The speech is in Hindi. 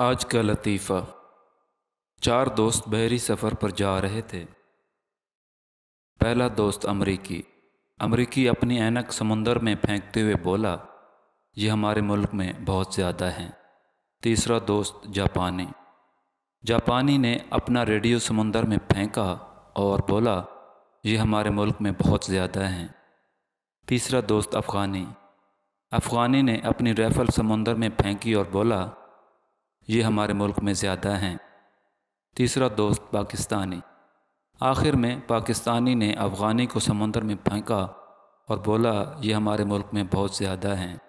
आज का लतीफ़ा चार दोस्त बहरी सफ़र पर जा रहे थे पहला दोस्त अमरीकी अमरीकी अपनी ऐनक समंदर में फेंकते हुए बोला ये हमारे मुल्क में बहुत ज़्यादा हैं तीसरा दोस्त जापानी जापानी ने अपना रेडियो समुंदर में फेंका और बोला ये हमारे मुल्क में बहुत ज़्यादा हैं तीसरा दोस्त अफ़गानी अफ़गानी ने अपनी राइफ़ल समुंदर में फेंकी और बोला ये हमारे मुल्क में ज़्यादा हैं तीसरा दोस्त पाकिस्तानी आखिर में पाकिस्तानी ने अफ़गानी को समंदर में फेंका और बोला ये हमारे मुल्क में बहुत ज़्यादा हैं